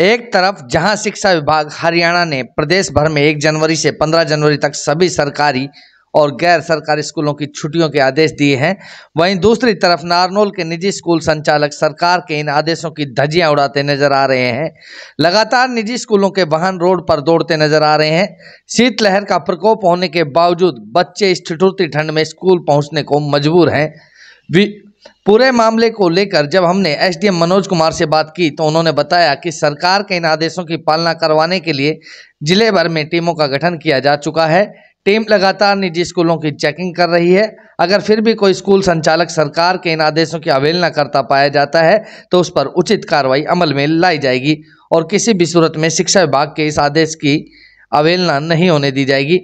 एक तरफ जहां शिक्षा विभाग हरियाणा ने प्रदेश भर में 1 जनवरी से 15 जनवरी तक सभी सरकारी और गैर सरकारी स्कूलों की छुट्टियों के आदेश दिए हैं वहीं दूसरी तरफ नारनोल के निजी स्कूल संचालक सरकार के इन आदेशों की धज्जियां उड़ाते नजर आ रहे हैं लगातार निजी स्कूलों के वाहन रोड पर दौड़ते नजर आ रहे हैं शीतलहर का प्रकोप होने के बावजूद बच्चे इस ठिठुरती ठंड में स्कूल पहुँचने को मजबूर हैं पूरे मामले को लेकर जब हमने एसडीएम मनोज कुमार से बात की तो उन्होंने बताया कि सरकार के इन आदेशों की पालना करवाने के लिए जिले भर में टीमों का गठन किया जा चुका है टीम लगातार निजी स्कूलों की चेकिंग कर रही है अगर फिर भी कोई स्कूल संचालक सरकार के इन आदेशों की अवहेलना करता पाया जाता है तो उस पर उचित कार्रवाई अमल में लाई जाएगी और किसी भी सूरत में शिक्षा विभाग के इस आदेश की अवहेलना नहीं होने दी जाएगी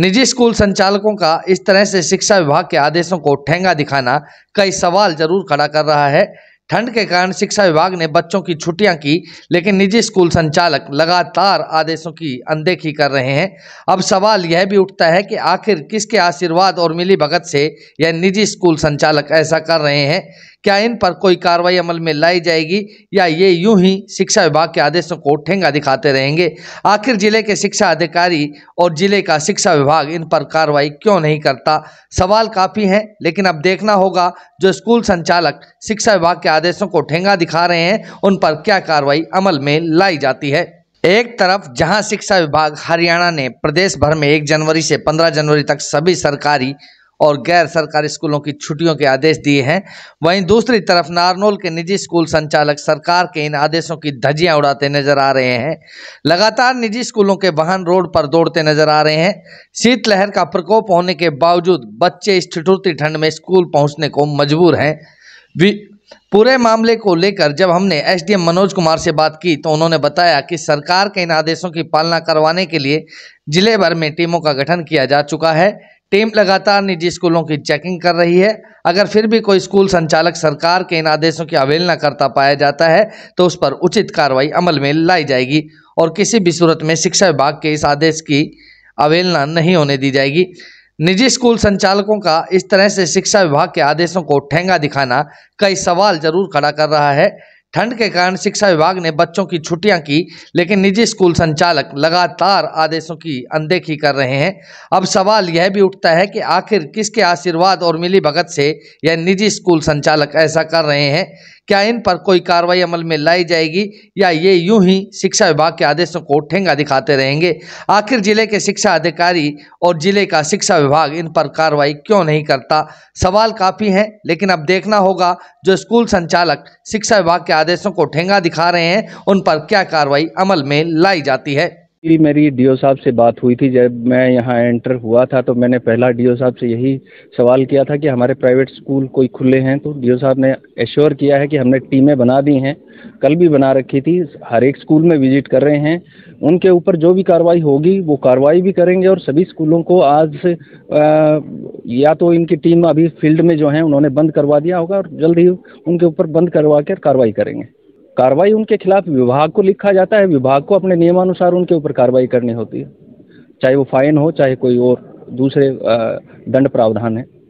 निजी स्कूल संचालकों का इस तरह से शिक्षा विभाग के आदेशों को ठेंगा दिखाना कई सवाल जरूर खड़ा कर रहा है ठंड के कारण शिक्षा विभाग ने बच्चों की छुट्टियां की लेकिन निजी स्कूल संचालक लगातार आदेशों की अनदेखी कर रहे हैं अब सवाल यह भी उठता है कि आखिर किसके आशीर्वाद और मिली भगत से यह निजी स्कूल संचालक ऐसा कर रहे हैं क्या इन पर कोई कार्रवाई अमल में लाई जाएगी या ये यूं ही शिक्षा विभाग के आदेशों को ठेंगा दिखाते रहेंगे आखिर जिले के शिक्षा अधिकारी और जिले का शिक्षा विभाग इन पर कार्रवाई क्यों नहीं करता सवाल काफ़ी हैं लेकिन अब देखना होगा जो स्कूल संचालक शिक्षा विभाग के आदेशों को ठेंगा दिखा रहे हैं उन पर क्या कार्रवाई अमल में लाई जाती है एक तरफ जहां शिक्षा विभाग हरियाणा ने प्रदेश भर में 1 जनवरी से 15 जनवरी तक सभी सरकारी और गैर सरकारी स्कूलों की छुट्टियों के आदेश दिए हैं वहीं दूसरी तरफ नारनोल के निजी स्कूल संचालक सरकार के इन आदेशों की धज्जियां उड़ाते नजर आ रहे हैं लगातार निजी स्कूलों के वाहन रोड पर दौड़ते नजर आ रहे हैं शीतलहर का प्रकोप होने के बावजूद बच्चे इस ठिठुरती ठंड में स्कूल पहुंचने को मजबूर हैं पूरे मामले को लेकर जब हमने एसडीएम मनोज कुमार से बात की तो उन्होंने बताया कि सरकार के इन आदेशों की पालना करवाने के लिए जिले भर में टीमों का गठन किया जा चुका है टीम लगातार निजी स्कूलों की चेकिंग कर रही है अगर फिर भी कोई स्कूल संचालक सरकार के इन आदेशों की अवहेलना करता पाया जाता है तो उस पर उचित कार्रवाई अमल में लाई जाएगी और किसी भी सूरत में शिक्षा विभाग के इस आदेश की अवहेलना नहीं होने दी जाएगी निजी स्कूल संचालकों का इस तरह से शिक्षा विभाग के आदेशों को ठेंगा दिखाना कई सवाल जरूर खड़ा कर रहा है ठंड के कारण शिक्षा विभाग ने बच्चों की छुट्टियां की लेकिन निजी स्कूल संचालक लगातार आदेशों की अनदेखी कर रहे हैं अब सवाल यह भी उठता है कि आखिर किसके आशीर्वाद और मिली भगत से यह निजी स्कूल संचालक ऐसा कर रहे हैं क्या इन पर कोई कार्रवाई अमल में लाई जाएगी या ये यूं ही शिक्षा विभाग के आदेशों को ठेंगा दिखाते रहेंगे आखिर जिले के शिक्षा अधिकारी और जिले का शिक्षा विभाग इन पर कार्रवाई क्यों नहीं करता सवाल काफ़ी हैं लेकिन अब देखना होगा जो स्कूल संचालक शिक्षा विभाग के आदेशों को ठेंगा दिखा रहे हैं उन पर क्या कार्रवाई अमल में लाई जाती है भी मेरी डी ओ साहब से बात हुई थी जब मैं यहाँ एंटर हुआ था तो मैंने पहला डी ओ साहब से यही सवाल किया था कि हमारे प्राइवेट स्कूल कोई खुले हैं तो डी ओ साहब ने एश्योर किया है कि हमने टीमें बना दी हैं कल भी बना रखी थी हर एक स्कूल में विजिट कर रहे हैं उनके ऊपर जो भी कार्रवाई होगी वो कार्रवाई भी करेंगे और सभी स्कूलों को आज से आ, या तो इनकी टीम अभी फील्ड में जो है उन्होंने बंद करवा दिया होगा और जल्द ही उनके ऊपर बंद करवा कर कार्रवाई करेंगे कार्रवाई उनके खिलाफ विभाग को लिखा जाता है विभाग को अपने नियमानुसार उनके ऊपर कार्रवाई करनी होती है चाहे वो फाइन हो चाहे कोई और दूसरे दंड प्रावधान है